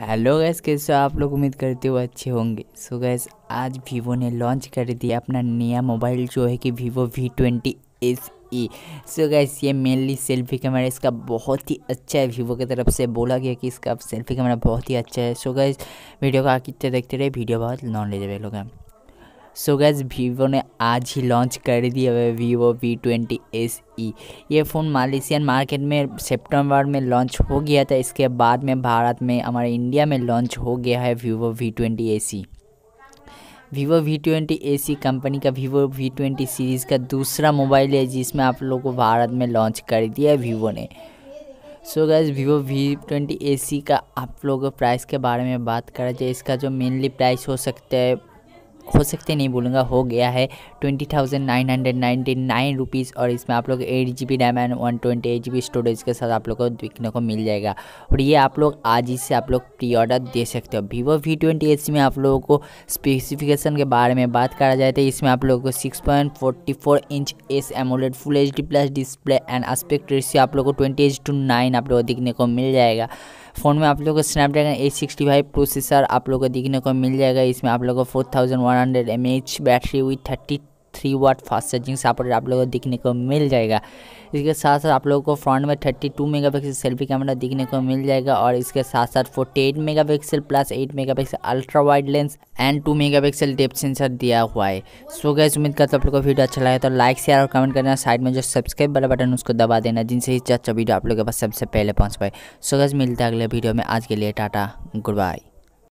hello guys कैसे आप लोग उम्मीद करते हो अच्छे होंगे सो so गैस आज वीवो ने लॉन्च कर दिया अपना नया मोबाइल जो है कि Vivo V twenty S E so guys ये मेनली सेल्फी कैमरा इसका बहुत ही अच्छा है वीवो की तरफ से बोला गया कि इसका सेल्फी कैमरा बहुत ही अच्छा है सो so गैस वीडियो को आखिर देखते रहे वीडियो बहुत नॉलेजेबल होगा सो गैस वीवो ने आज ही लॉन्च कर दिया है Vivo V twenty S E ये फ़ोन मालेशियन मार्केट में सितंबर में लॉन्च हो गया था इसके बाद में भारत में हमारे इंडिया में लॉन्च हो गया है Vivo V twenty A C Vivo V twenty A C company का वीवो वी ट्वेंटी सीरीज़ का दूसरा मोबाइल है जिसमें आप लोगों को भारत में लॉन्च कर दिया है वीवो ने so guys Vivo V twenty A C का आप लोगों प्राइस के बारे में बात करा जाए इसका जो मेनली प्राइस हो सकता है हो सकते नहीं बोलूँगा हो गया है twenty thousand nine hundred ninety nine rupees और इसमें आप लोग eight G B RAM and one twenty eight G B storage के साथ आप लोग को देखने को मिल जाएगा और ये आप लोग आज ही से आप लोग प्री ऑर्डर दे सकते हो वीवो वी ट्वेंटी एच में आप लोगों को स्पेसिफिकेशन के बारे में बात करा जाए तो इसमें आप लोगों को six point forty four inch S AMOLED full H D plus display and aspect ratio आप लोग को ट्वेंटी एच टू नाइन आप लोग को देखने को मिल जाएगा फ़ोन में आप लोग को Snapdragon A sixty five processor आप लोग को देखने को मिल जाएगा इसमें आप लोग को four thousand one hundred M H battery with thirty three watt fast charging support आप लोगों को दिखने को मिल जाएगा इसके साथ साथ आप लोगों को फ्रंट में 32 पिक्सल सेल्फी कैमरा दिखने को मिल जाएगा और इसके साथ साथ 48 pixel plus 8 megapixel ultra wide lens and 2 megapixel depth sensor दिया हुआ है सो गैस उम्मीद करता आप लोग को वीडियो अच्छा लगे तो लाइक शेयर और कमेंट करना साइड में जो सब्सक्राइब वाला बटन उसको दबा देना जिनसे ही अच्छा वीडियो आप लोगों के पास सबसे पहले पहुँच पाए सो गैस मिलता है अगले वीडियो में आज के लिए टाटा गुड बाय